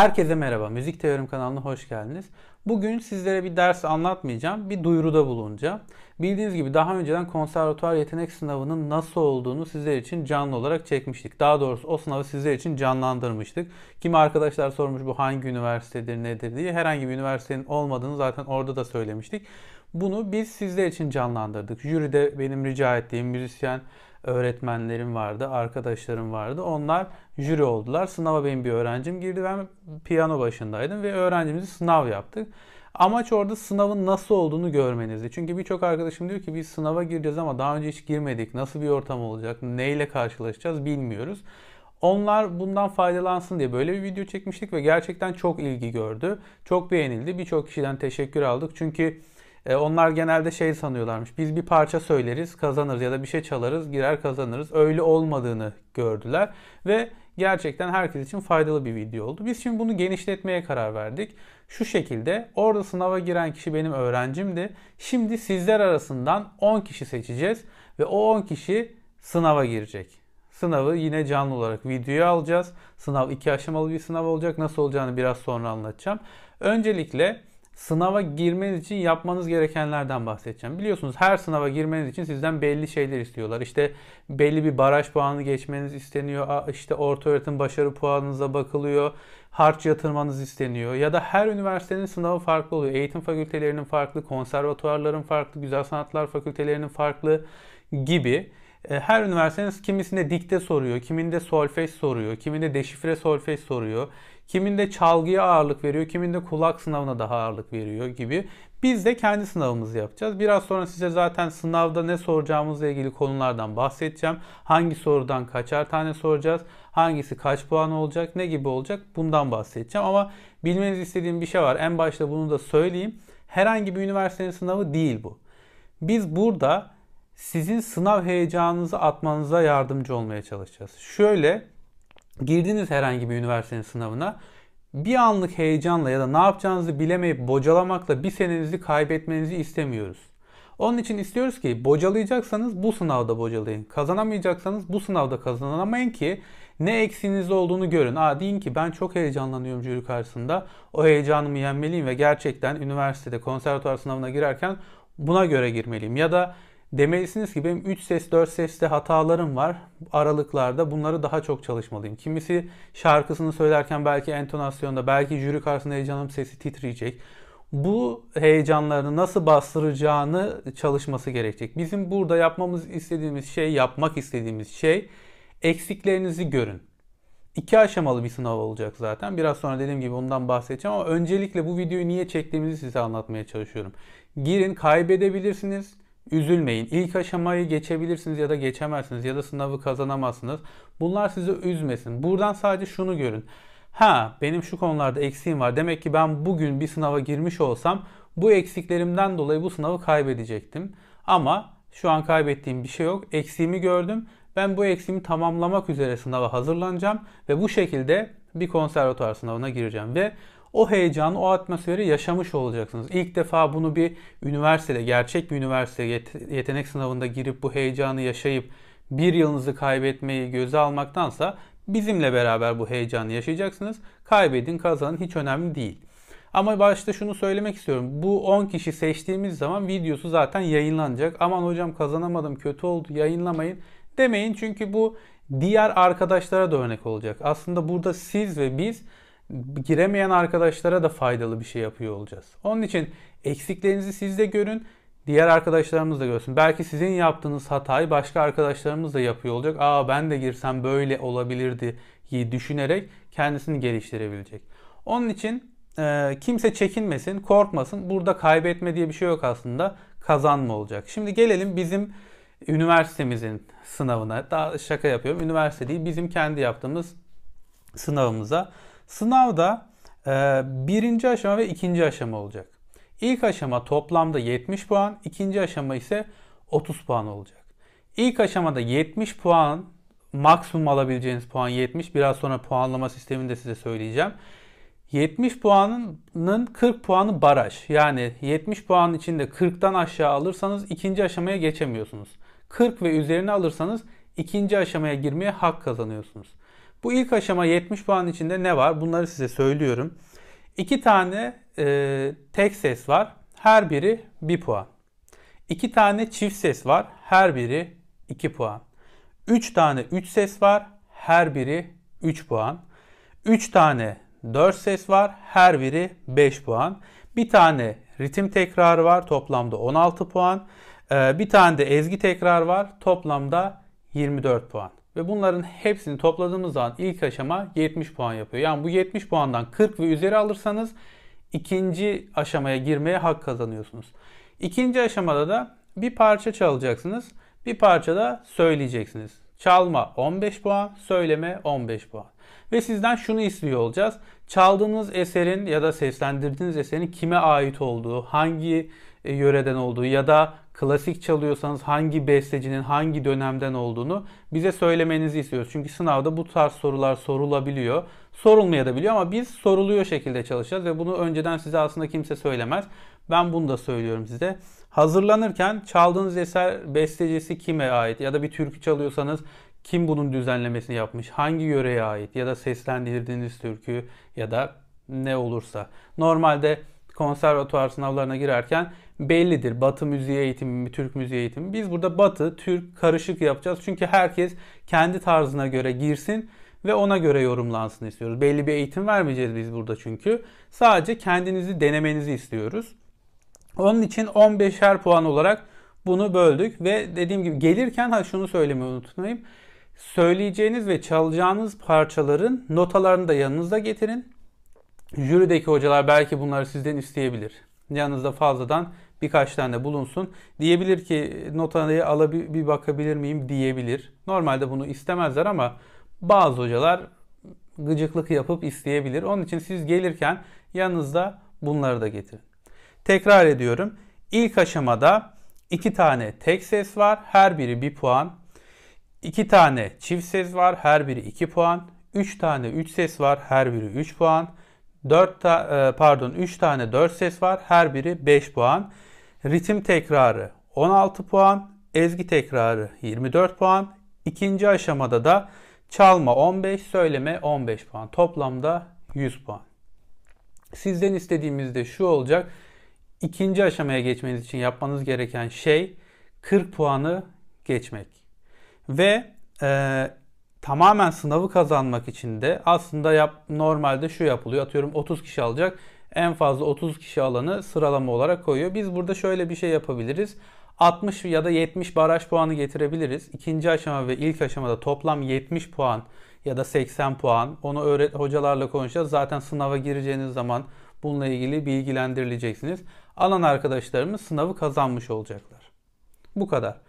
Herkese merhaba. Müzik Teorim kanalına hoş geldiniz. Bugün sizlere bir ders anlatmayacağım. Bir duyuruda bulunacağım. Bildiğiniz gibi daha önceden konservatuar yetenek sınavının nasıl olduğunu sizler için canlı olarak çekmiştik. Daha doğrusu o sınavı sizler için canlandırmıştık. Kim arkadaşlar sormuş bu hangi üniversitedir nedir diye. Herhangi bir üniversitenin olmadığını zaten orada da söylemiştik. Bunu biz sizler için canlandırdık. Jüride benim rica ettiğim müzisyen öğretmenlerim vardı, arkadaşlarım vardı. Onlar jüri oldular. Sınava benim bir öğrencim girdi. Ben piyano başındaydım ve öğrencimizi sınav yaptık. Amaç orada sınavın nasıl olduğunu görmenizdi. Çünkü birçok arkadaşım diyor ki biz sınava gireceğiz ama daha önce hiç girmedik. Nasıl bir ortam olacak? Neyle karşılaşacağız bilmiyoruz. Onlar bundan faydalansın diye böyle bir video çekmiştik ve gerçekten çok ilgi gördü. Çok beğenildi. Birçok kişiden teşekkür aldık. Çünkü e, onlar genelde şey sanıyorlarmış. Biz bir parça söyleriz, kazanırız ya da bir şey çalarız, girer kazanırız. Öyle olmadığını gördüler ve gerçekten herkes için faydalı bir video oldu. Biz şimdi bunu genişletmeye karar verdik. Şu şekilde orada sınava giren kişi benim öğrencimdi. Şimdi sizler arasından 10 kişi seçeceğiz ve o 10 kişi sınava girecek. Sınavı yine canlı olarak videoya alacağız. Sınav iki aşamalı bir sınav olacak. Nasıl olacağını biraz sonra anlatacağım. Öncelikle sınava girmeniz için yapmanız gerekenlerden bahsedeceğim. Biliyorsunuz her sınava girmeniz için sizden belli şeyler istiyorlar. İşte belli bir baraj puanı geçmeniz isteniyor. İşte öğretim başarı puanınıza bakılıyor. Harç yatırmanız isteniyor. Ya da her üniversitenin sınavı farklı oluyor. Eğitim fakültelerinin farklı, konservatuarların farklı, güzel sanatlar fakültelerinin farklı gibi e, her üniversiteniz kimisinde dikte soruyor, kiminde solfej soruyor, kiminde deşifre solfej soruyor, kiminde çalgıya ağırlık veriyor, kiminde kulak sınavına daha ağırlık veriyor gibi. Biz de kendi sınavımızı yapacağız. Biraz sonra size zaten sınavda ne soracağımızla ilgili konulardan bahsedeceğim. Hangi sorudan kaçar tane soracağız, hangisi kaç puan olacak, ne gibi olacak bundan bahsedeceğim. Ama bilmeniz istediğim bir şey var. En başta bunu da söyleyeyim. Herhangi bir üniversitenin sınavı değil bu. Biz burada sizin sınav heyecanınızı atmanıza yardımcı olmaya çalışacağız. Şöyle girdiniz herhangi bir üniversitenin sınavına bir anlık heyecanla ya da ne yapacağınızı bilemeyip bocalamakla bir senenizi kaybetmenizi istemiyoruz. Onun için istiyoruz ki bocalayacaksanız bu sınavda bocalayın. Kazanamayacaksanız bu sınavda kazanamayın ki ne eksiğiniz olduğunu görün. Aa deyin ki ben çok heyecanlanıyorum jüri karşısında. O heyecanımı yenmeliyim ve gerçekten üniversitede konservatuar sınavına girerken buna göre girmeliyim. Ya da Demelisiniz ki benim 3 ses 4 seste hatalarım var. Aralıklarda bunları daha çok çalışmalıyım. Kimisi şarkısını söylerken belki entonasyonda belki jüri karşısında heyecanım sesi titreyecek. Bu heyecanlarını nasıl bastıracağını çalışması gerekecek. Bizim burada yapmamız istediğimiz şey, yapmak istediğimiz şey eksiklerinizi görün. İki aşamalı bir sınav olacak zaten. Biraz sonra dediğim gibi ondan bahsedeceğim ama öncelikle bu videoyu niye çektiğimizi size anlatmaya çalışıyorum. Girin kaybedebilirsiniz üzülmeyin. İlk aşamayı geçebilirsiniz ya da geçemezsiniz ya da sınavı kazanamazsınız. Bunlar sizi üzmesin. Buradan sadece şunu görün. Ha benim şu konularda eksiğim var. Demek ki ben bugün bir sınava girmiş olsam bu eksiklerimden dolayı bu sınavı kaybedecektim. Ama şu an kaybettiğim bir şey yok. Eksiğimi gördüm. Ben bu eksiğimi tamamlamak üzere sınava hazırlanacağım ve bu şekilde bir konservatuar sınavına gireceğim ve o heyecanı, o atmosferi yaşamış olacaksınız. İlk defa bunu bir üniversitede, gerçek bir üniversite yetenek sınavında girip bu heyecanı yaşayıp bir yılınızı kaybetmeyi göze almaktansa bizimle beraber bu heyecanı yaşayacaksınız. Kaybedin, kazanın hiç önemli değil. Ama başta şunu söylemek istiyorum. Bu 10 kişi seçtiğimiz zaman videosu zaten yayınlanacak. Aman hocam kazanamadım, kötü oldu, yayınlamayın demeyin. Çünkü bu diğer arkadaşlara da örnek olacak. Aslında burada siz ve biz giremeyen arkadaşlara da faydalı bir şey yapıyor olacağız. Onun için eksiklerinizi siz de görün, diğer arkadaşlarımız da görsün. Belki sizin yaptığınız hatayı başka arkadaşlarımız da yapıyor olacak. Aa ben de girsem böyle olabilirdi diye düşünerek kendisini geliştirebilecek. Onun için e, kimse çekinmesin, korkmasın. Burada kaybetme diye bir şey yok aslında. Kazanma olacak. Şimdi gelelim bizim üniversitemizin sınavına. Daha şaka yapıyorum. Üniversite değil, bizim kendi yaptığımız sınavımıza. Sınavda e, birinci aşama ve ikinci aşama olacak. İlk aşama toplamda 70 puan, ikinci aşama ise 30 puan olacak. İlk aşamada 70 puan, maksimum alabileceğiniz puan 70. Biraz sonra puanlama sistemini de size söyleyeceğim. 70 puanının 40 puanı baraj. Yani 70 puanın içinde 40'tan aşağı alırsanız ikinci aşamaya geçemiyorsunuz. 40 ve üzerine alırsanız ikinci aşamaya girmeye hak kazanıyorsunuz. Bu ilk aşama 70 puan içinde ne var? Bunları size söylüyorum. İki tane e, tek ses var. Her biri 1 puan. İki tane çift ses var. Her biri 2 puan. 3 tane 3 ses var. Her biri 3 puan. 3 tane 4 ses var. Her biri 5 puan. Bir tane ritim tekrarı var. Toplamda 16 puan. E, bir tane de ezgi tekrar var. Toplamda 24 puan. Ve bunların hepsini topladığımız zaman ilk aşama 70 puan yapıyor. Yani bu 70 puandan 40 ve üzeri alırsanız ikinci aşamaya girmeye hak kazanıyorsunuz. İkinci aşamada da bir parça çalacaksınız. Bir parça da söyleyeceksiniz. Çalma 15 puan, söyleme 15 puan. Ve sizden şunu istiyor olacağız. Çaldığınız eserin ya da seslendirdiğiniz eserin kime ait olduğu, hangi e, yöreden olduğu ya da klasik çalıyorsanız hangi bestecinin hangi dönemden olduğunu bize söylemenizi istiyoruz. Çünkü sınavda bu tarz sorular sorulabiliyor. Sorulmaya da biliyor ama biz soruluyor şekilde çalışacağız ve bunu önceden size aslında kimse söylemez. Ben bunu da söylüyorum size. Hazırlanırken çaldığınız eser bestecisi kime ait ya da bir türkü çalıyorsanız kim bunun düzenlemesini yapmış, hangi yöreye ait ya da seslendirdiğiniz türkü ya da ne olursa. Normalde konservatuar sınavlarına girerken bellidir. Batı müziği eğitimi mi, Türk müziği eğitimi Biz burada Batı, Türk karışık yapacağız. Çünkü herkes kendi tarzına göre girsin ve ona göre yorumlansın istiyoruz. Belli bir eğitim vermeyeceğiz biz burada çünkü. Sadece kendinizi denemenizi istiyoruz. Onun için 15'er puan olarak bunu böldük ve dediğim gibi gelirken ha şunu söylemeyi unutmayayım. Söyleyeceğiniz ve çalacağınız parçaların notalarını da yanınızda getirin. Jürideki hocalar belki bunları sizden isteyebilir yanınızda fazladan birkaç tane bulunsun. Diyebilir ki notanı alabilir bir bakabilir miyim diyebilir. Normalde bunu istemezler ama bazı hocalar gıcıklık yapıp isteyebilir. Onun için siz gelirken yanınızda bunları da getirin. Tekrar ediyorum. İlk aşamada iki tane tek ses var. Her biri bir puan. İki tane çift ses var. Her biri iki puan. Üç tane üç ses var. Her biri üç puan. 4 ta, e, pardon 3 tane 4 ses var. Her biri 5 puan. Ritim tekrarı 16 puan, ezgi tekrarı 24 puan. İkinci aşamada da çalma 15, söyleme 15 puan. Toplamda 100 puan. Sizden istediğimiz de şu olacak. İkinci aşamaya geçmeniz için yapmanız gereken şey 40 puanı geçmek. Ve e, tamamen sınavı kazanmak için de aslında yap, normalde şu yapılıyor. Atıyorum 30 kişi alacak. En fazla 30 kişi alanı sıralama olarak koyuyor. Biz burada şöyle bir şey yapabiliriz. 60 ya da 70 baraj puanı getirebiliriz. İkinci aşama ve ilk aşamada toplam 70 puan ya da 80 puan. Onu öğret hocalarla konuşacağız. Zaten sınava gireceğiniz zaman bununla ilgili bilgilendirileceksiniz. Alan arkadaşlarımız sınavı kazanmış olacaklar. Bu kadar.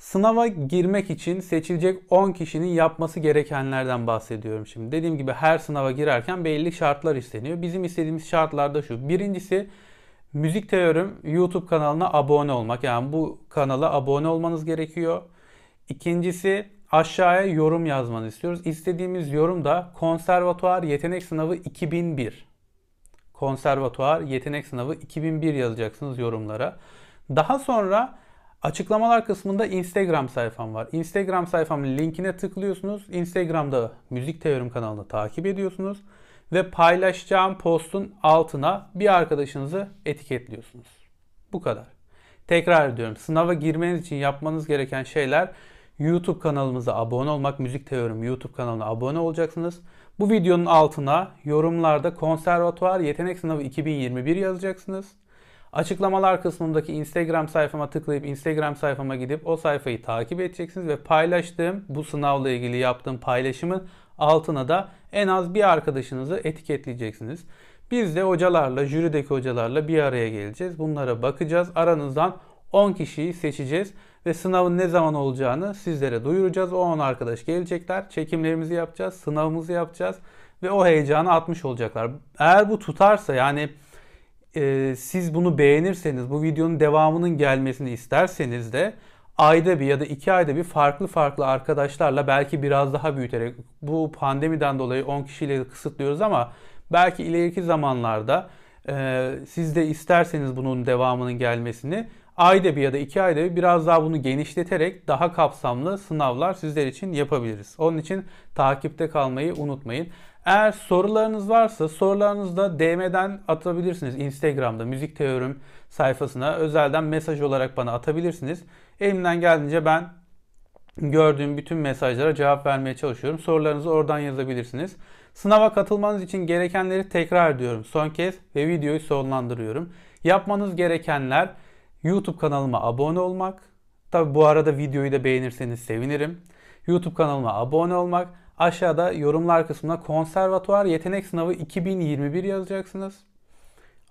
Sınava girmek için seçilecek 10 kişinin yapması gerekenlerden bahsediyorum şimdi. Dediğim gibi her sınava girerken belli şartlar isteniyor. Bizim istediğimiz şartlar da şu. Birincisi Müzik Teorim YouTube kanalına abone olmak. Yani bu kanala abone olmanız gerekiyor. İkincisi aşağıya yorum yazmanı istiyoruz. İstediğimiz yorum da konservatuar yetenek sınavı 2001. Konservatuar yetenek sınavı 2001 yazacaksınız yorumlara. Daha sonra Açıklamalar kısmında Instagram sayfam var. Instagram sayfamın linkine tıklıyorsunuz. Instagram'da Müzik Teorim kanalını takip ediyorsunuz ve paylaşacağım postun altına bir arkadaşınızı etiketliyorsunuz. Bu kadar. Tekrar ediyorum. Sınava girmeniz için yapmanız gereken şeyler YouTube kanalımıza abone olmak, Müzik Teorim YouTube kanalına abone olacaksınız. Bu videonun altına yorumlarda konservatuvar yetenek sınavı 2021 yazacaksınız. Açıklamalar kısmındaki Instagram sayfama tıklayıp Instagram sayfama gidip o sayfayı takip edeceksiniz ve paylaştığım bu sınavla ilgili yaptığım paylaşımın altına da en az bir arkadaşınızı etiketleyeceksiniz. Biz de hocalarla, jürideki hocalarla bir araya geleceğiz. Bunlara bakacağız. Aranızdan 10 kişiyi seçeceğiz ve sınavın ne zaman olacağını sizlere duyuracağız. O 10 arkadaş gelecekler. Çekimlerimizi yapacağız, sınavımızı yapacağız ve o heyecanı atmış olacaklar. Eğer bu tutarsa yani e, siz bunu beğenirseniz, bu videonun devamının gelmesini isterseniz de ayda bir ya da iki ayda bir farklı farklı arkadaşlarla belki biraz daha büyüterek bu pandemiden dolayı 10 kişiyle kısıtlıyoruz ama belki ileriki zamanlarda e, siz de isterseniz bunun devamının gelmesini ayda bir ya da iki ayda bir biraz daha bunu genişleterek daha kapsamlı sınavlar sizler için yapabiliriz. Onun için takipte kalmayı unutmayın. Eğer sorularınız varsa sorularınızı da DM'den atabilirsiniz. Instagram'da müzik teorim sayfasına özelden mesaj olarak bana atabilirsiniz. Elimden geldiğince ben gördüğüm bütün mesajlara cevap vermeye çalışıyorum. Sorularınızı oradan yazabilirsiniz. Sınava katılmanız için gerekenleri tekrar ediyorum son kez ve videoyu sonlandırıyorum. Yapmanız gerekenler YouTube kanalıma abone olmak. Tabi bu arada videoyu da beğenirseniz sevinirim. YouTube kanalıma abone olmak. Aşağıda yorumlar kısmına konservatuar yetenek sınavı 2021 yazacaksınız.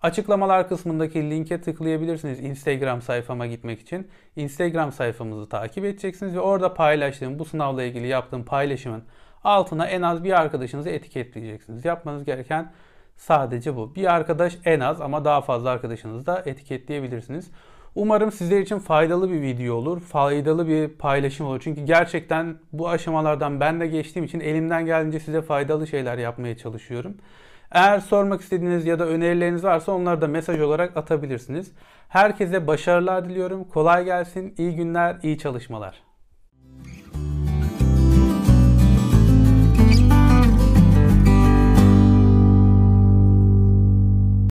Açıklamalar kısmındaki linke tıklayabilirsiniz Instagram sayfama gitmek için. Instagram sayfamızı takip edeceksiniz ve orada paylaştığım bu sınavla ilgili yaptığım paylaşımın altına en az bir arkadaşınızı etiketleyeceksiniz. Yapmanız gereken sadece bu. Bir arkadaş en az ama daha fazla arkadaşınızı da etiketleyebilirsiniz. Umarım sizler için faydalı bir video olur, faydalı bir paylaşım olur. Çünkü gerçekten bu aşamalardan ben de geçtiğim için elimden geldiğince size faydalı şeyler yapmaya çalışıyorum. Eğer sormak istediğiniz ya da önerileriniz varsa onları da mesaj olarak atabilirsiniz. Herkese başarılar diliyorum. Kolay gelsin, iyi günler, iyi çalışmalar.